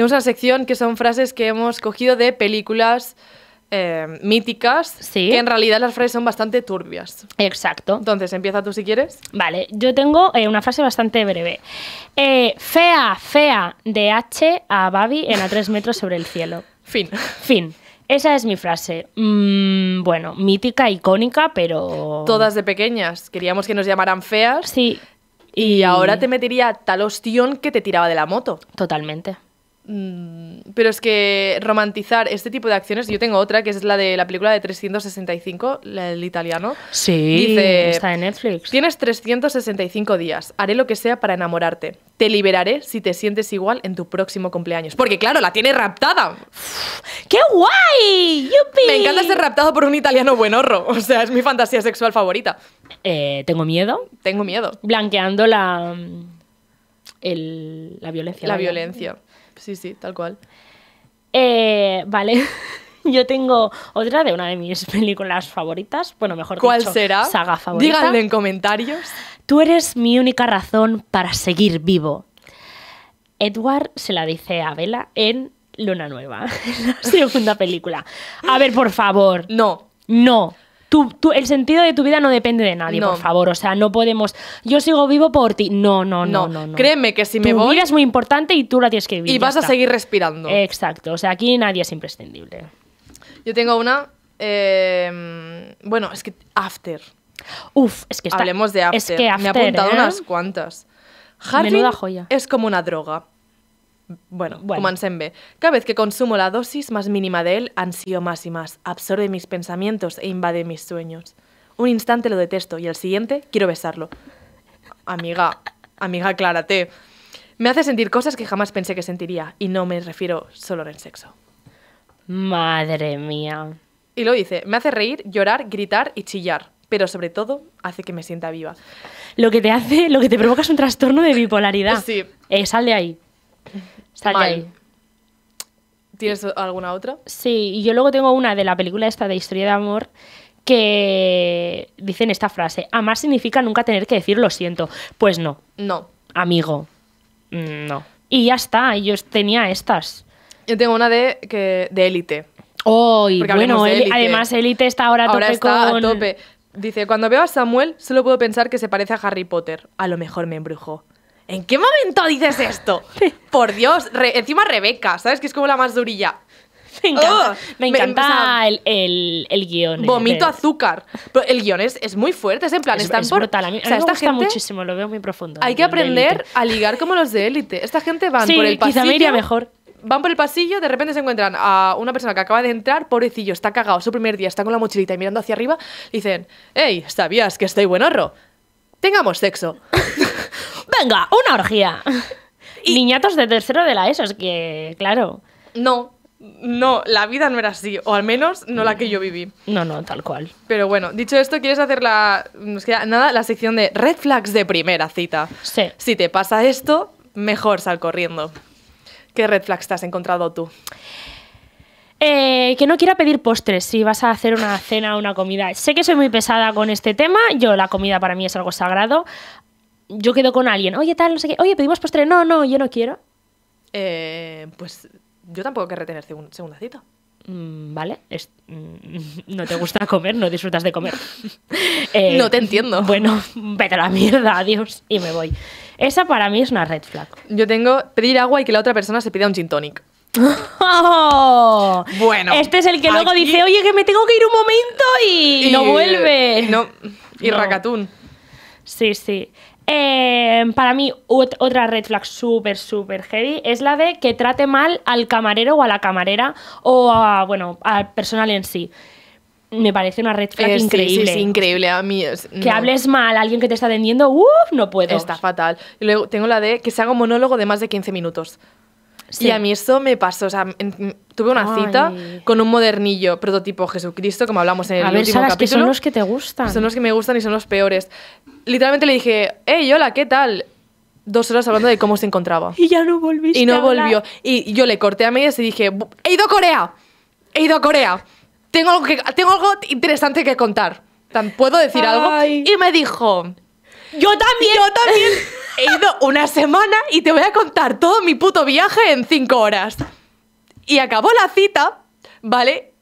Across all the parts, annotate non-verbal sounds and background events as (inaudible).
Tenemos una sección que son frases que hemos cogido de películas eh, míticas, que en realidad las frases son bastante turbias. Exacto. Entonces, empieza tú si quieres. Vale, yo tengo eh, una frase bastante breve. Eh, fea, fea, de H a Babi en a tres (laughs) metros sobre el cielo. Fin. Fin. Esa es mi frase. Mm, bueno, mítica, icónica, pero... Todas de pequeñas. Queríamos que nos llamaran feas. Sí. Y, y... ahora te metería tal ostión que te tiraba de la moto. Totalmente. Mm, pero es que romantizar este tipo de acciones, yo tengo otra que es la de la película de 365, el italiano. Sí, está en Netflix. Tienes 365 días, haré lo que sea para enamorarte. Te liberaré si te sientes igual en tu próximo cumpleaños. Porque claro, la tiene raptada. ¡Qué guay! Me encanta ser raptado por un italiano buenorro. (laughs) O sea, es mi fantasía sexual favorita. Eh, ¿Tengo miedo? Tengo miedo. Blanqueando la, mm, la violencia. La violencia. Sí, sí, tal cual. Eh, vale. (laughs) Yo tengo otra de una de mis películas favoritas. Bueno, mejor ¿Cuál dicho, será? saga favorita. Díganlo en comentarios. Tú eres mi única razón para seguir vivo. Edward se la dice a Bella en Luna Nueva, (laughs) la segunda película. A ver, por favor. No. No el sentido de tu vida no depende de nadie, por favor. O sea, no podemos. Yo sigo vivo por ti. No, no, no. no, Créeme que si me voy. vida es muy importante y tú la tienes que vivir. Y vas a seguir respirando. Exacto. O sea, aquí nadie es imprescindible. Yo tengo una. Em, bueno, es que After. Uf, es que está, Hablemos de After. que me ha apuntado ¿eh? unas cuantas. Harvey Menuda joya. es como una droga. Bueno, bueno, comencem Cada vez que consumo la dosis más mínima de él, ansío más y más, absorbe mis pensamientos e invade mis sueños. Un instante lo detesto y al siguiente quiero besarlo. Amiga, amiga, aclárate. Me hace sentir cosas que jamás pensé que sentiría, y no me refiero solo en sexo. Madre mía. Y lo dice, me hace reír, llorar, gritar y chillar, pero sobre todo hace que me sienta viva. Lo que te hace, lo que te provoca es un trastorno de bipolaridad. Sí. Eh, sal de ahí. Está Ahí. ¿Tienes alguna otra? Sí, y yo luego tengo una de la película esta de Historia de Amor que dicen esta frase, amar significa nunca tener que decir lo siento. Pues no. No. Amigo. Mm, no. Y ya está, yo tenía estas. Yo tengo una de que de élite. Oh, bueno, además élite está ahora, a tope. Dice, cuando veo a Samuel, solo puedo pensar que se parece a Harry Potter. A lo mejor me embrujó ¿en qué momento dices esto? (laughs) Por Dios, encima Rebeca, ¿sabes? Que es como la más durilla. Me encanta, oh, el, el, guión. Vomito azúcar. Pero el guión es, muy fuerte, es en plan, es, están brutal. muchísimo, lo veo muy profundo. Hay que aprender a ligar como los de élite. Esta gente van por el pasillo. Me iría mejor. Van por el pasillo, de repente se encuentran a una persona que acaba de entrar, pobrecillo, está cagado, su primer día, está con la mochilita y mirando hacia arriba, dicen, hey, ¿sabías que estoy buen Tengamos sexo. (laughs) venga, una orgía. Niñatos de tercero de la ESO, es que, claro. No, no, la vida no era así, o al menos no la que yo viví. No, no, tal cual. Pero bueno, dicho esto, ¿quieres hacer la, nada, la sección de red flags de primera cita? Sí. Si te pasa esto, mejor sal corriendo. ¿Qué red flags te has encontrado tú? Eh, que no quiera pedir postres si vas a hacer una cena o una comida. Sé que soy muy pesada con este tema, yo la comida para mí es algo sagrado, yo quedo con alguien, oye, tal, no sé qué, oye, pedimos postre, no, no, yo no quiero. Eh, pues yo tampoco quiero retener un segunda mm, vale, mm, (laughs) no te gusta comer, no disfrutas de comer. (laughs) no te eh, entiendo. (laughs) Bueno, vete a la mierda, adiós, y me voy. Esa para mí es una red flag. Yo tengo pedir agua y que la otra persona se pida un gin tonic. bueno, este es el que luego dice, oye, que me tengo que ir un momento y, no vuelve. No, y no. Sí, sí. Em, para mí, otra red flag súper, súper heavy es la de que trate mal al camarero o a la camarera o, a, bueno, al personal en sí me parece una red flag increíble. increíble. A mí Que hables mal a alguien que te está atendiendo, uff, no puedo. Está fatal. Y luego tengo la de que se haga un monólogo de más de 15 minutos. Sí. Y a mí eso me pasó, o tuve una cita con un modernillo prototipo Jesucristo, como hablamos en el a ver, último son los que te gustan. Pues son los que me gustan y son los peores. Literalmente le dije, hey, hola, ¿qué tal? dos horas hablando de cómo se encontraba. (laughs) Y ya no volviste. Y no volvió. Y yo le corté a medias y dije, he ido a Corea, he ido a Corea, tengo algo, tengo algo interesante que contar. ¿Puedo decir algo? Y me dijo, yo también. Yo también. (laughs) he ido una semana y te voy a contar todo mi puto viaje en cinco horas. Y acabó la cita, ¿vale?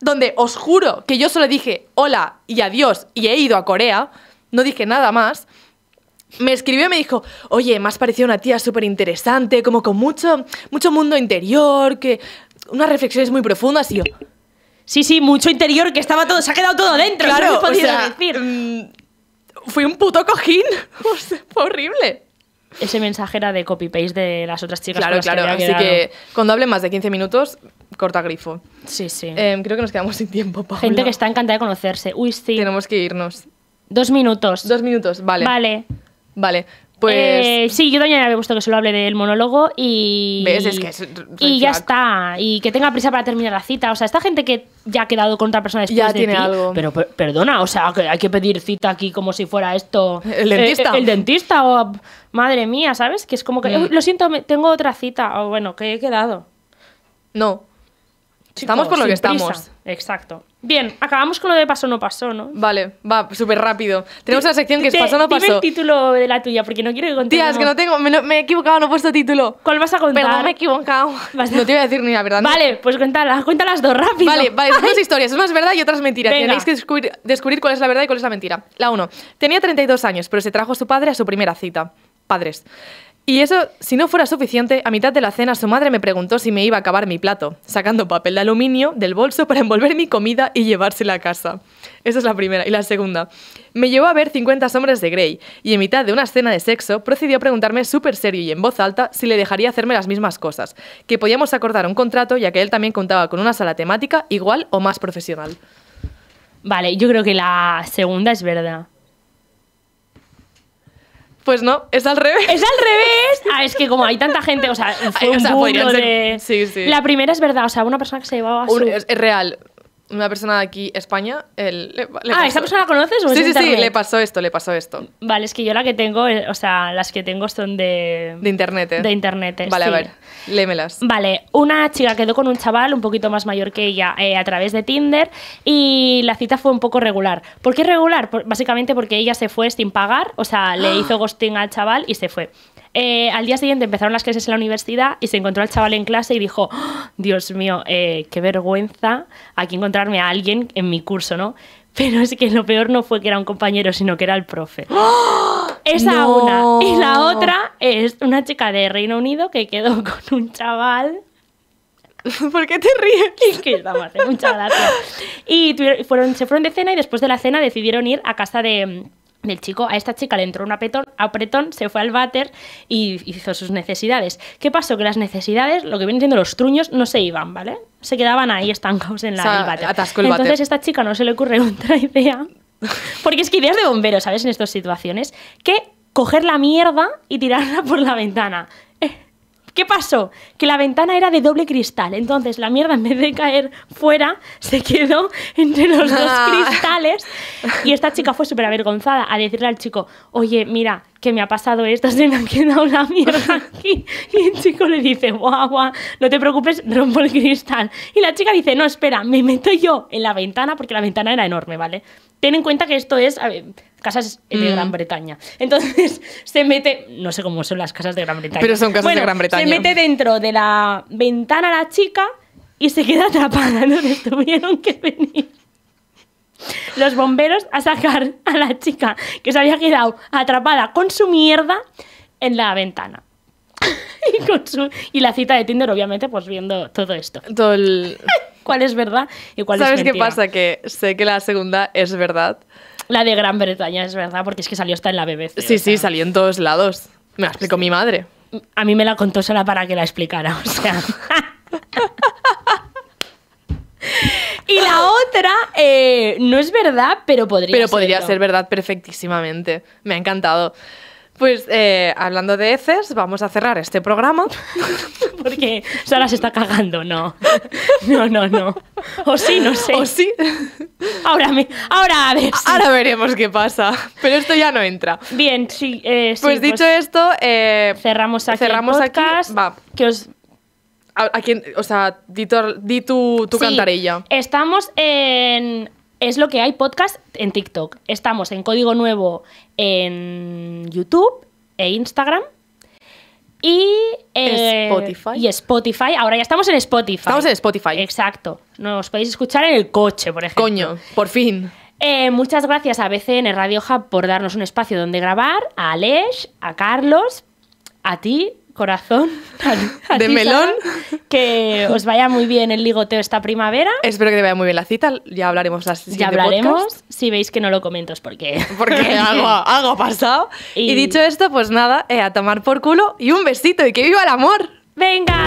Donde os juro que yo solo dije hola y adiós y he ido a Corea, no dije nada más. Me escribió y me dijo, oye, me has parecido una tía súper interesante, como con mucho, mucho mundo interior, que unas reflexiones muy profundas y yo... Sí, sí, mucho interior, que estaba todo, se ha quedado todo dentro. Claro, o sea, mm, fui un puto cojín. (laughs) fue horrible ese mensaje era de copy-paste de las otras chicas. Claro, claro. así que cuando hable más de 15 minutos, corta grifo. Sí, sí. Em, creo que nos quedamos sin tiempo, Paula. Gente que está encantada de conocerse. Uy, sí. Tenemos que irnos. Dos minutos. Dos minutos, vale. Vale. Vale. Pues eh, sí, yo también había puesto que solo hable del monólogo y... y ya está. Y que tenga prisa para terminar la cita. O sea, esta gente que ya ha quedado con otra persona después ya de tiene Pero perdona, o sea, que hay que pedir cita aquí como si fuera esto... El dentista. Eh, el dentista o... Madre mía, ¿sabes? Que es como que... Mm. Lo siento, tengo otra cita. O bueno, que he quedado. No. estamos con lo que estamos. Exacto. Bien, acabamos con lo de paso no Paso, ¿no? Vale, va, súper rápido. Tenemos una sección que es paso no Paso. Dime el título de la tuya, porque no quiero que contes. Tía, es que no tengo, me, he equivocado, no he puesto título. ¿Cuál vas a contar? me he equivocado. (laughs) No te voy a decir ni la verdad. Vale, pues cuéntala, las dos rápido. Vale, vale, son dos (laughs) historias, es verdad y otras mentiras. mentira. Tenéis que descubrir, cuál es la verdad y cuál es la mentira. La uno. Tenía 32 años, pero se trajo a su padre a su primera cita. Padres. Y eso, si no fuera suficiente, a mitad de la cena su madre me preguntó si me iba a acabar mi plato, sacando papel de aluminio del bolso para envolver mi comida y llevársela a casa. Esa es la primera. Y la segunda, me llevó a ver 50 sombras de Grey y en mitad de una escena de sexo procedió a preguntarme súper serio y en voz alta si le dejaría hacerme las mismas cosas, que podíamos acordar un contrato ya que él también contaba con una sala temática igual o más profesional. Vale, yo creo que la segunda es verdad. Pues no, es al revés. Es al revés. Ah, es que como hay tanta gente, o sea, fue (laughs) un Sí, sí. La primera es verdad, o sea, una persona que se llevaba a es real una persona de aquí, España, él, ah, ¿esa persona la conoces Sí, sí, sí, le pasó esto, le pasó esto. Vale, es que yo la que tengo, eh, o sea, las que tengo son de... De internet. Eh. De internet, eh, Vale, a ver, lémelas. Vale, una chica quedó con un chaval un poquito más mayor que ella a través de Tinder y la cita fue un poco regular. ¿Por qué regular? básicamente porque ella se fue sin pagar, o sea, le ¡Ah! hizo ghosting al chaval y se fue. Eh, al día siguiente empezaron las clases en la universidad y se encontró al chaval en clase y dijo, ah, Dios mío, eh, qué vergüenza aquí encontrarme a alguien en mi curso, ¿no? Pero es que lo peor no fue que era un compañero, sino que era el profe. ¡Ah! Esa una. Y la otra es una chica de Reino Unido que quedó (laughs) con un chaval (laughs) ¿Por qué te ríes? (laughs) Y fueron, se fueron de cena y después de la cena decidieron ir a casa de, del chico, a esta chica le entró un apretón, apretón se fue al váter y hizo sus necesidades. ¿Qué pasó? Que las necesidades, lo que vienen siendo los truños, no se iban, ¿vale? Se quedaban ahí estancados en la, o el váter. Entonces a esta chica no se le ocurre (laughs) otra idea, porque es que ideas de bomberos, ¿sabes? En estas situaciones, que coger la mierda y tirarla por la ventana. ¿Qué pasó? Que la ventana era de doble cristal. Entonces la mierda, en vez de caer fuera, se quedó entre los dos ah. cristales. Y esta chica fue súper avergonzada a decirle al chico, oye, mira, que me ha pasado esto, (laughs) se me ha quedado la mierda aquí. Y el chico le dice, guau, guau, no te preocupes, rompo el cristal. Y la chica dice, no, espera, me meto yo en la ventana, porque la ventana era enorme, ¿vale? Ten en cuenta que esto es... casas de mm. Gran Bretaña. Entonces (laughs) se mete, no sé cómo son las casas de Gran Bretaña. Pero son casas de Gran Bretaña. Se mete dentro de la ventana la chica y se queda atrapada. (laughs) Entonces tuvieron que venir los bomberos a sacar a la chica que se había quedado atrapada con su mierda en la ventana. (laughs) y, y la cita de Tinder, obviamente, pues viendo todo esto. Todo el cuál es verdad y cuál es mentira. ¿Sabes qué pasa? Que sé que la segunda es verdad. La de Gran Bretaña es verdad, porque es que salió hasta en la BBC. Sí, sí, salió en todos lados. Me la explicó mi madre. A mí me la contó Sara para que la explicara, o sea. y la otra eh, no es verdad, pero podría Pero podría ser verdad perfectísimamente. Me ha encantado. Pues eh, hablando de heces, vamos a cerrar este programa. (laughs) Porque Sara se está cagando, no. No, no, no. O sí, no sé. O sí. Ahora, me, ahora a ver. Ahora veremos qué pasa. Pero esto ya no entra. Bien, sí. Eh, pues, pues dicho esto, eh, cerramos aquí. Cerramos aquí. Va. Que os a, o sea, di tu, tu, cantarilla. Estamos en es lo que hay podcast en TikTok. Estamos en código nuevo en YouTube e Instagram. Y Spotify. Eh, y Spotify. Ahora ya estamos en Spotify. Estamos en Spotify. Exacto. Nos podéis escuchar en el coche, por ejemplo. Coño, por fin. Eh, muchas gracias a BCN Radio Hub por darnos un espacio donde grabar, a Alex, a Carlos, a ti, corazón (laughs) de melón. Que os vaya muy bien el ligoteo esta primavera. Espero que te vaya muy bien la cita. Ya hablaremos las Ya hablaremos. Si veis que no lo comento es porque. (laughs) Porque algo, ha pasado. (laughs) Y... dicho esto, pues nada, eh, a tomar por culo y un besito y que viva el amor. Venga,